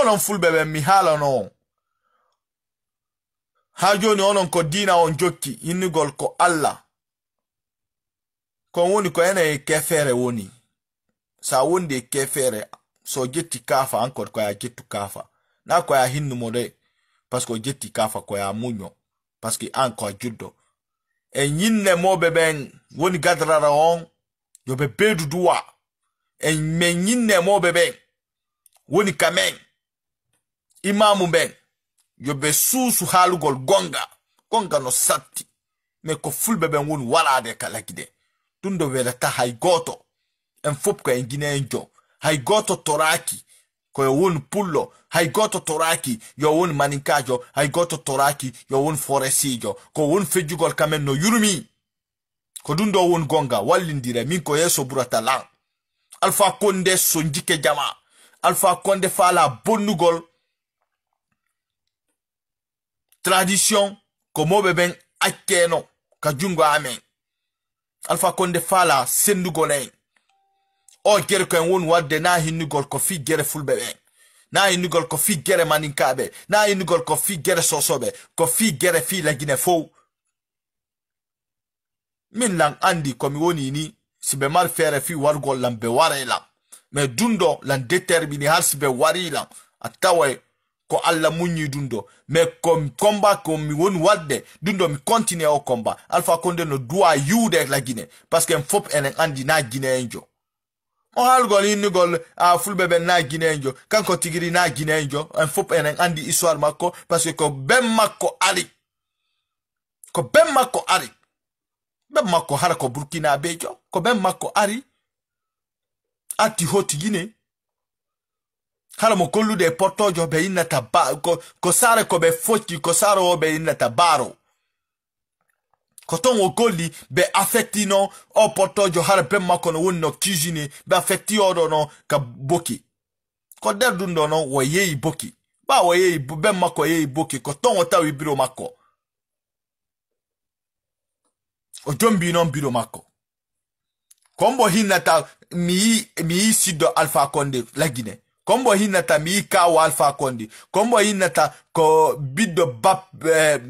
onon be mi hala no ha joni onon ko dina on jokki innugol ko allah kon woni ko ena kefere woni sa wondi e kefere so jetti kafa ankor ko ya jettu kafa na ko ya hinnumo de parce que jetti kafa ko ya muño parce que an ko juddo en yinne moɓe ɓen woni gadrara on yoɓe beedu duwa en men yinne moɓe ɓen woni kamen imamu ben yo ɓe suusu haalugol gonga gonga no satti me ko fulɓe ɓen woni walaade kalaki de ɗum ɗo ta hay goto en fop ko en gine en jo hay goto toraki ko yo won pullo hay goto toraki yo won maninkajo hay goto toraki yo won foresijo ko won fejugol kamen no yurumi ko dundo won gonga wallindire min ko yeso ɓurata lan alpha konde so jike jama alfa konde fala bonnugol tradition ko moɓe ɓen acceno ka jungo amen alpha konde fala sendugol en o oh, gere ko en woni wadde na hinnugol ko fi gere fulɓe ɓen na hinnugol ko fi gere maninkaɓe na hinnugol ko fi gere sosoɓe ko fi gere fi lagine fow min lan andi komi woni ni sibe mari feere fi wargol lan be wara dundo lan determini har sibe wari ko allah muñi ɗum mais ko combat komi woni wadde ɗum mi continue o combat alpha konde no duwa yiwde la guine par ce que en andi na guine en jo o haalgol yinnigol a fulɓe ɓen na guine en jo kanko tigiri na guine en jo en fof enen andi histoire makko par que ko ben makko ari ko ben makko ari ben makko hara ko burkina bejo ko ben makko ari arti hoti guine hala mo kollude e pottojo ɓe innata ba ko, ko saare ko ɓe focci ko saare o ɓe innata baaro ko ton o golli ɓe affettino o pottojo hara ben makko no woni no cuisine ɓe affetti oɗo no ka boki ko nder ɗum ɗo noon wo yehi boki ɓa o yehi ben makko yehi boki ko ton o tawi biro makko o jombi noon biro makko kon bo hinnata mi yi mi siddo alpha konde lagine kombo hinnata mi ka walfa kondi kombo hinnata ko biddo bap eh,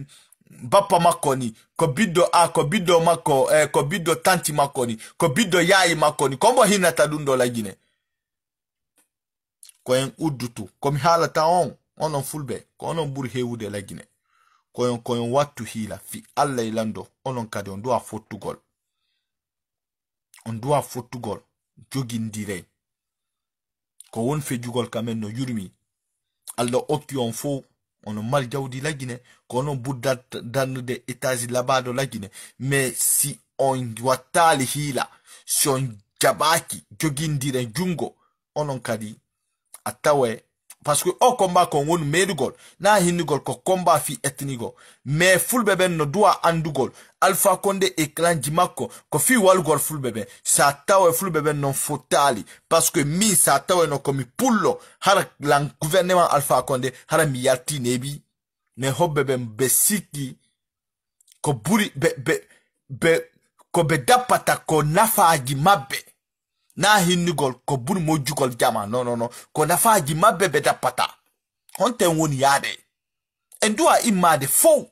bappa makko ko biddo a ko biddo makko eh, ko biddo tanti makoni, ni ko biddo yaayi makko ni kombo hinnata ɗum ɗo lagine koyen uddutu komi haalata on onon fulɓe ko onon ɓuri hewude lagine koyon koyon wattu hiila fi allah e onon kadi on duwa fottugol on duwa fottugol jogindirey ko won fejugol kamen no yurmi allah opti on fo ono mari jawdi lagine ko onon buddat darnude étage labaɗo lagine mais si on wattali hiila si on jaɓaki jogindiren jungo onon kadi a tawe parce o combat kon woni meeɗugol na hinnugol ko combat fi etnigo me fulɓe ɓen no duwa andugol alpha konde e clanji makko ko fi walugol fulɓe ɓen sa tawa fulɓe ɓen non fottali paske mi min sa taweno komi pullo hara lan gouvernement alpha konde hara mi yalti neɓi mais hoɓɓe ɓen ɓe sikki ko buri ɓe ko be dappata ko nafaji maɓɓe na hinni gol ko bun moju gol jama no no no ko nafaji mabbe beda pata honten woni yaade en duwa immade fow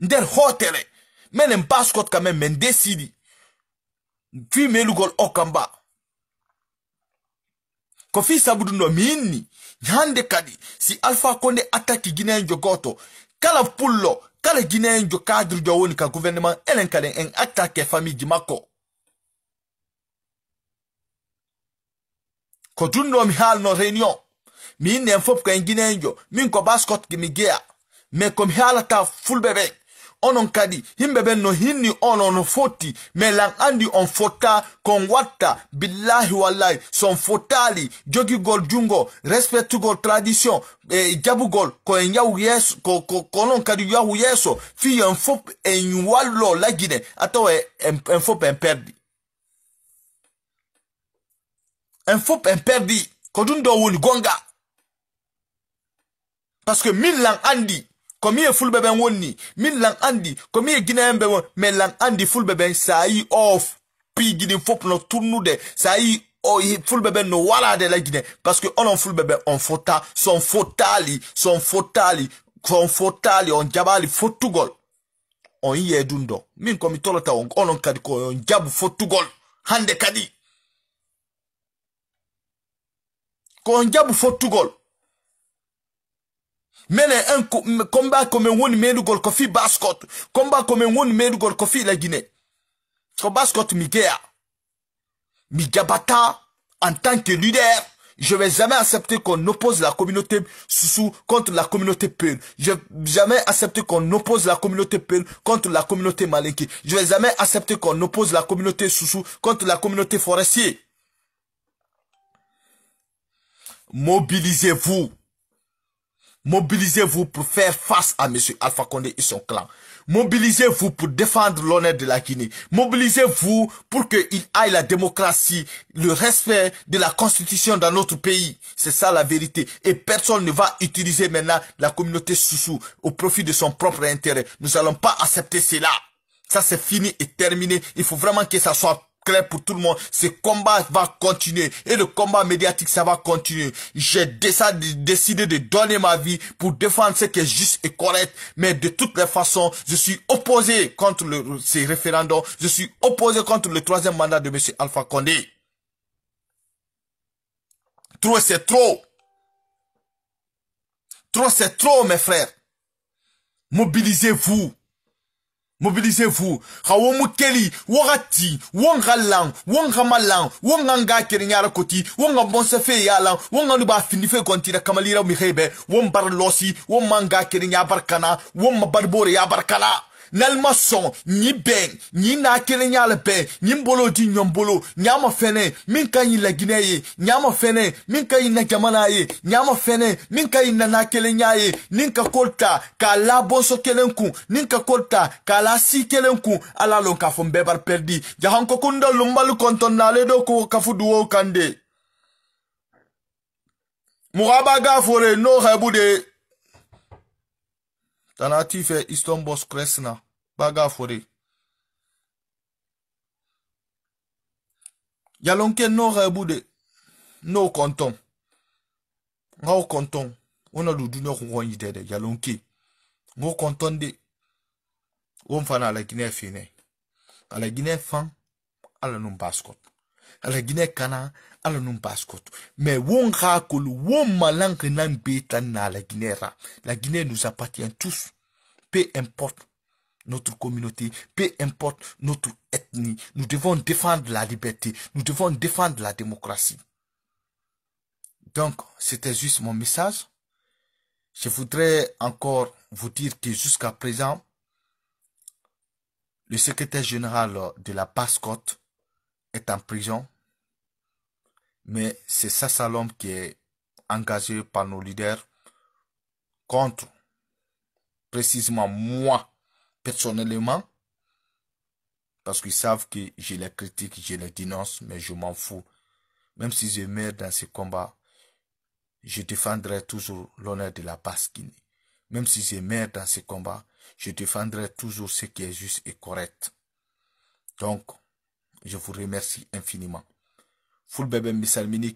nder hotere menen baskot ka men men desidi fi melugol okamba ko fi sabudu no mi hinni hande kadi si alpha konde attaki guineenjo goto kala pullo kala guineenjo cadre jo woni ka gouvernement enen kadi en attaque famille ji makko kodunom hal no renyo mi nem fop ko enginenjo min ko bascot gimi gea me kom halata full bebe onon kadi himɓe ɓen no hinni on on foti melan andi on fotta kon watta billahi wallahi son fotali jogigol jungo respectugol tradition e jabugol ko en yahu yeeso konon kadi yahu yeeso fi en fop en wallo lagine a tawa en fop en perdi mfo pɛmpɛ bi kɔdun dɔ wɔ ni gɔnga parce que min lan andi kɔmi ye fulu bɛɛ bɛ n wo ni min lan andi kɔmi ye ginayɛn bɛɛ wɔ mɛ lan andi fulu bɛɛ bɛ saa yi ɔf pii gidi fo pɔnɔ tunu dɛ saa yi fulu bɛɛ bɛ nɔ wala de la ginɛ parce que ɔlɔn fulu bɛɛ bɛ ɔn fo ta sɔn fo taali sɔn fo taali sɔn fo taali ɔn jabaali fo tugɔl ɔn yɛ dun dɔ min kɔmi tɔlɔ ta ɔn kadi kɔ ɔn jabu fo tugɔl hande kadi. Qu'on kon tout gol. mene un combat comme un woni meɗugol ko fi bascot combat comme un woni meɗugol ko fi la guinée ko bascot mi migabata en tant que leader je vais jamais accepter qu'on oppose la communauté Soussou contre la communauté Peul. Je vais jamais accepter qu'on oppose la communauté Peul contre la communauté Malinké. Je vais jamais accepter qu'on oppose la communauté Soussou contre la communauté forestier. Mobilisez-vous. Mobilisez-vous pour faire face à M. Alpha Condé et son clan. Mobilisez-vous pour défendre l'honneur de la Guinée. Mobilisez-vous pour qu'il aille la démocratie, le respect de la constitution dans notre pays. C'est ça la vérité. Et personne ne va utiliser maintenant la communauté Soussou au profit de son propre intérêt. Nous n'allons pas accepter cela. Ça c'est fini et terminé. Il faut vraiment que ça soit clair pour tout le monde. Ce combat va continuer. Et le combat médiatique, ça va continuer. J'ai décidé de donner ma vie pour défendre ce qui est juste et correct. Mais de toutes les façons, je suis opposé contre ces référendums. Je suis opposé contre le troisième mandat de M. Alpha Condé. Trop, c'est trop. Trop, c'est trop, mes frères. Mobilisez-vous. mobilize fu xa wo mu keli wagati wo n xa lan wo n xama lan wo n xa n ga kene ɲara koti wo n xa bonse fe ya lan wo n xa nu b'a findi fe gontira kamalira mixe be wo n bara losi wo n ma n ga kene ɲa barikana wo n ma baribore ya barikana n'alima sɔn ɲi bɛn ɲi n'a kelen y'a la bɛn ɲi bolo di ɲɔn bolo ɲa ma fɛnɛ min ka ɲi laginɛ ye ɲa ma fɛnɛ min ka ɲi na jamana ye ɲa ma fɛnɛ min ka ɲi na n'a kelen y'a ye nin ka ko ta k'a la bɔnsɔ kelen kun nin ka ko ta k'a la si kelen kun ala lɔn k'a fɔ n bɛɛ bari pɛridi jahanko kun dɔ lumbali kɔntɔn n'ale dɔ ko kafu duwawu kan de mugaba gafore n'o hɛbu de tana t'i fɛ eastern bos kresna baga fore yalonke no de no konton ngao konton ona du le ko wonyi yalonke ngo konton de on fana la guinée fine la guinée fan ala num baskot la guinée kana ala non baskot mais won ga on won malanke nan betan na guinée la guinée nous appartient tous peu importe notre communauté, peu importe notre ethnie, nous devons défendre la liberté, nous devons défendre la démocratie. Donc, c'était juste mon message. Je voudrais encore vous dire que jusqu'à présent, le secrétaire général de la basse est en prison, mais c'est Sassalom qui est engagé par nos leaders contre précisément moi personnellement, parce qu'ils savent que je les critique, je les dénonce, mais je m'en fous. Même si je meurs dans ce combat, je défendrai toujours l'honneur de la guinée. Même si je meurs dans ce combat, je défendrai toujours ce qui est juste et correct. Donc, je vous remercie infiniment. Full bébé misalmini